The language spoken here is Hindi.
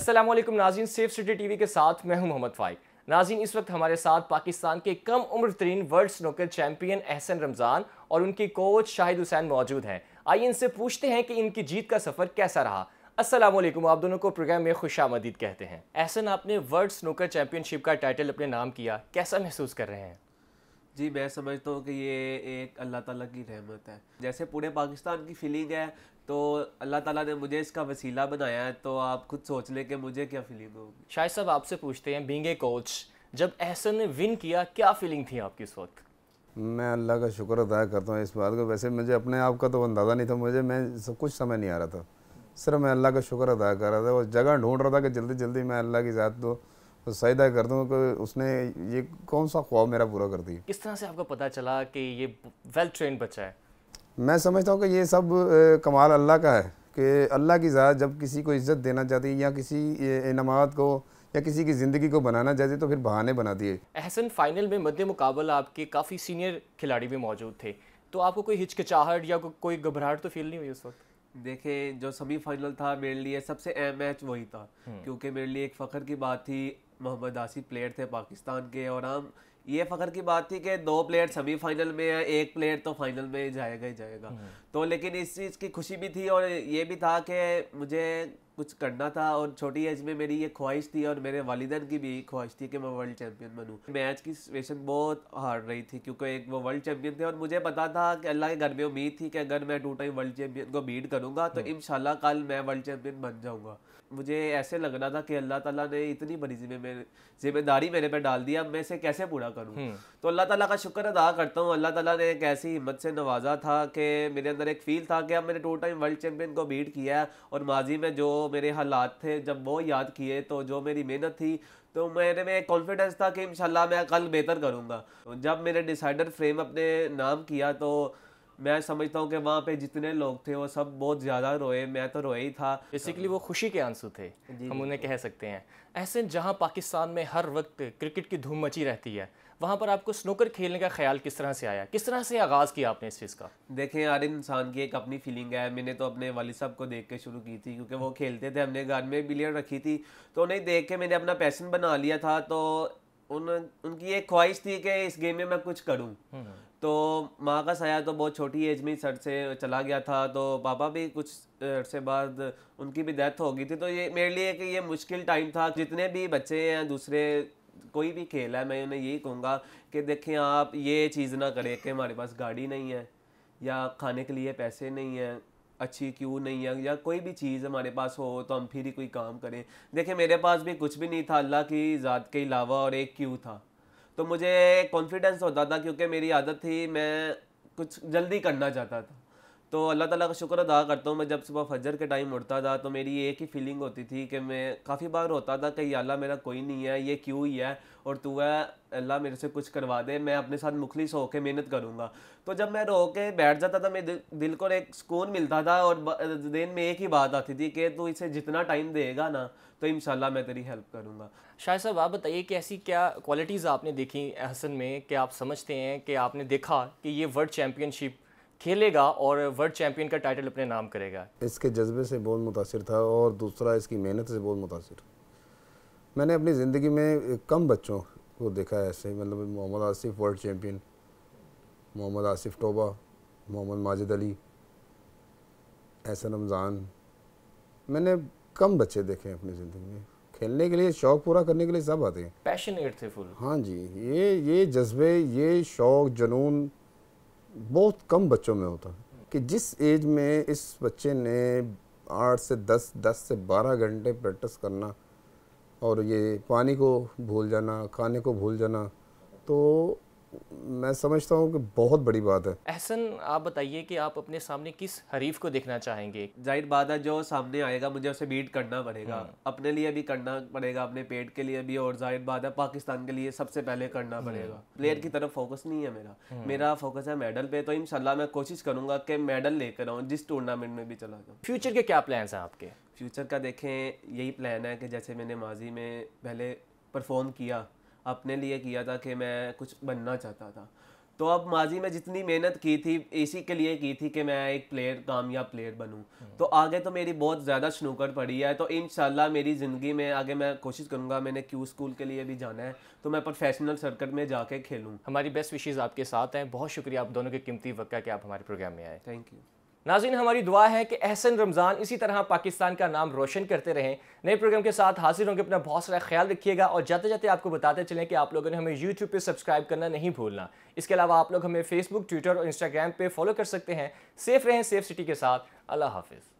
असलम नाजीन सेफ सिटी टीवी के साथ मैं हूं मोहम्मद फाइक नाजीन इस वक्त हमारे साथ पाकिस्तान के कम उम्र तरीन world snooker champion Ahsan Ramzan और उनके कोच शाहिद हुसैन मौजूद हैं आइए इनसे पूछते हैं कि इनकी जीत का सफ़र कैसा रहा असलम आप दोनों को प्रोग्राम में खुश आमदीद कहते हैं एहसन आपने वर्ल्ड स्नोकर चैम्पियनशिप का टाइटल अपने नाम किया कैसा महसूस कर रहे हैं जी मैं समझता हूँ कि ये एक अल्लाह ताला की रहमत है जैसे पूरे पाकिस्तान की फीलिंग है तो अल्लाह ताला ने मुझे इसका वसीला बनाया है तो आप खुद सोच लें कि मुझे क्या फीलिंग होगी शायद साहब आपसे पूछते हैं बींगे कोच जब एहसन ने विन किया क्या फीलिंग थी आपकी उस वक्त मैं अल्लाह का शुक्र अदा करता हूँ इस बात का वैसे मुझे अपने आप का तो अंदाज़ा नहीं था मुझे मैं सब कुछ समझ नहीं आ रहा था सिर्फ मैं अल्लाह का शुक्र अदा कर रहा था वो जगह ढूंढ रहा था कि जल्दी जल्दी मैं अल्लाह की ज़ात तो सजदा कर दूँ कि उसने ये कौन सा ख्वाब मेरा पूरा कर दिया किस तरह से आपको पता चला कि ये वेल ट्रेन बच्चा है मैं समझता हूँ कि ये सब कमाल अल्लाह का है कि अल्लाह की ज़ात जब किसी को इज़्ज़त देना चाहती है या किसी इनामत को या किसी की ज़िंदगी को बनाना चाहती है तो फिर बहाने बना दिए अहसन फाइनल में मध्य मुकाबल आपके काफ़ी सीनियर खिलाड़ी भी मौजूद थे तो आपको कोई हिचकिचाहट या को, कोई घबराहट तो फील नहीं हुई उस वक्त देखे जो सेमीफाइनल था मेरे लिए सबसे अहम मैच वही था हम्म। क्योंकि मेरे लिए एक फ़ख्र की बात थी मोहम्मद आसिफ प्लेयर थे पाकिस्तान के और हम ये फ़ख्र की बात थी कि दो प्लेयर सेमीफाइनल में है एक प्लेयर तो फाइनल में जाएगा ही जाएगा हम्म। तो लेकिन इस चीज़ की खुशी भी थी और ये भी था कि मुझे कुछ करना था और छोटी एज में मेरी ये ख्वाहिश थी और मेरे वालिदन की भी ख्वाहिश थी कि मैं वर्ल्ड चैम्पियन बनूँ मैच की सिचुएशन बहुत हार्ड रही थी क्योंकि एक वो वर्ल्ड चैम्पियन थे और मुझे पता था कि अल्लाह के घर में उम्मीद थी कि अगर मैं टू टाइम वर्ल्ड चैम्पियन को बीट करूँगा तो हम्म। इन कल मैं वर्ल्ड चैम्पियन बन जाऊँगा मुझे ऐसे लग रहा था कि अल्लाह ताला ने इतनी बड़ी जिम्मेदारी मेरे पे डाल दिया मैं इसे कैसे पूरा करूँ हम्म। तो अल्लाह ताला का शुक्र अदा करता हूँ अल्लाह ताला ने एक ऐसी हिम्मत से नवाजा था कि मेरे अंदर एक फील था कि अब मैंने टू टाइम वर्ल्ड चैम्पियन को बीट किया है और माजी में जो मेरे हालात थे जब वो याद किए तो जो मेरी मेहनत थी तो मेरे में कॉन्फिडेंस था कि इंशाल्लाह मैं कल बेहतर करूँगा तो जब मैंने डिसाइडर फ्रेम अपने नाम किया तो मैं समझता हूँ कि वहाँ पे जितने लोग थे वो सब बहुत ज़्यादा रोए मैं तो रोए ही था बेसिकली वो खुशी के आंसू थे हम उन्हें कह सकते हैं ऐसे जहाँ पाकिस्तान में हर वक्त क्रिकेट की धूम मची रहती है वहाँ पर आपको स्नोकर खेलने का ख्याल किस तरह से आया किस तरह से आगाज़ किया आपने इस चीज़ का देखें हर इंसान की एक अपनी फीलिंग है मैंने तो अपने वालिद साहब को देख के शुरू की थी क्योंकि वो खेलते थे हमने घर में बिलियर रखी थी तो उन्हें देख के मैंने अपना पैसन बना लिया था तो उन उनकी एक ख्वाहिश थी कि इस गेम में मैं कुछ करूँ हम्म। तो माँ का साया तो बहुत छोटी एज में ही सर से चला गया था तो पापा भी कुछ अर्से बाद उनकी भी डेथ हो गई थी तो ये मेरे लिए कि ये मुश्किल टाइम था जितने भी बच्चे हैं दूसरे कोई भी खेल है मैं उन्हें यही कहूँगा कि देखें आप ये चीज़ ना करें कि हमारे पास गाड़ी नहीं है या खाने के लिए पैसे नहीं हैं अच्छी क्यों नहीं है या कोई भी चीज़ हमारे पास हो तो हम फिर ही कोई काम करें देखिए मेरे पास भी कुछ भी नहीं था अल्लाह की ज़ात के अलावा और एक क्यों था तो मुझे कॉन्फिडेंस होता था क्योंकि मेरी आदत थी मैं कुछ जल्दी करना चाहता था तो अल्लाह ताला का शुक्र अदा करता हूँ मैं जब सुबह फजर के टाइम उठता था तो मेरी एक ही फीलिंग होती थी कि मैं काफ़ी बार रोता था कि अल्लाह मेरा कोई नहीं है ये क्यों ही है और तू है अल्लाह मेरे से कुछ करवा दे मैं अपने साथ मुखलिस होकर मेहनत करूँगा तो जब मैं रो के बैठ जाता था मेरे दिल को एक सुकून मिलता था और दिन में एक ही बात आती थी कि तू इसे जितना टाइम देगा ना तो इन मैं तेरी हेल्प करूँगा शाह साहब आप बताइए कि ऐसी क्या क्वालिटीज़ आपने देखी हसन में कि आप समझते हैं कि आपने देखा कि ये वर्ल्ड चैम्पियनशिप खेलेगा और वर्ल्ड चैम्पियन का टाइटल अपने नाम करेगा इसके जज्बे से बहुत मुतासर था और दूसरा इसकी मेहनत से बहुत मुतासर मैंने अपनी ज़िंदगी में कम बच्चों को देखा है ऐसे मतलब मोहम्मद आसिफ वर्ल्ड चैम्पियन मोहम्मद आसिफ टोबा मोहम्मद माजिद अली एहसन रमज़ान मैंने कम बच्चे देखे हैं अपनी ज़िंदगी में खेलने के लिए शौक़ पूरा करने के लिए सब आते हैं पैशनेट थे फुल हाँ जी ये ये जज्बे ये शौक़ जुनून बहुत कम बच्चों में होता है कि जिस एज में इस बच्चे ने आठ से दस दस से बारह घंटे प्रैक्टिस करना और ये पानी को भूल जाना खाने को भूल जाना तो मैं समझता हूँ कि बहुत बड़ी बात है एहसन आप बताइए कि आप अपने सामने किस हरीफ को देखना चाहेंगे जाहिर बात है जो सामने आएगा मुझे उसे बीट करना पड़ेगा हम्म। अपने लिए भी करना पड़ेगा अपने पेट के लिए भी और जाहिर बात है पाकिस्तान के लिए सबसे पहले करना हम्म। पड़ेगा प्लेयर हम्म। की तरफ फोकस नहीं है मेरा मेरा फोकस है मेडल पे तो इनशाला मैं कोशिश करूंगा कि मेडल लेकर आऊँ जिस टूर्नामेंट में भी चला जाऊँ फ्यूचर के क्या प्लान हैं आपके फ्यूचर का देखें यही प्लान है कि जैसे मैंने माजी में पहले परफॉर्म किया अपने लिए किया था कि मैं कुछ बनना चाहता था तो अब माजी में जितनी मेहनत की थी इसी के लिए की थी कि मैं एक प्लेयर कामयाब प्लेयर बनूं हम्म। तो आगे तो मेरी बहुत ज़्यादा शनूकर पड़ी है तो इन मेरी ज़िंदगी में आगे मैं कोशिश करूंगा मैंने क्यू स्कूल के लिए भी जाना है तो मैं प्रोफेशनल सर्कट में जाके खेलूँ हमारी बेस्ट विशेज़ आपके साथ हैं बहुत शुक्रिया आप दोनों के कीमती वक्का के आप हमारे प्रोग्राम में आए थैंक यू नाजिन हमारी दुआ है कि अहसन रमज़ान इसी तरह पाकिस्तान का नाम रोशन करते रहें नए प्रोग्राम के साथ हाजिर होंगे अपना बहुत सारा ख्याल रखिएगा और जाते जाते आपको बताते चलें कि आप लोगों ने हमें यूट्यूब पे सब्सक्राइब करना नहीं भूलना इसके अलावा आप लोग हमें फेसबुक ट्विटर और इंस्टाग्राम पे फॉलो कर सकते हैं सेफ रहें सेफ सिटी के साथ अल्लाह हाफिज़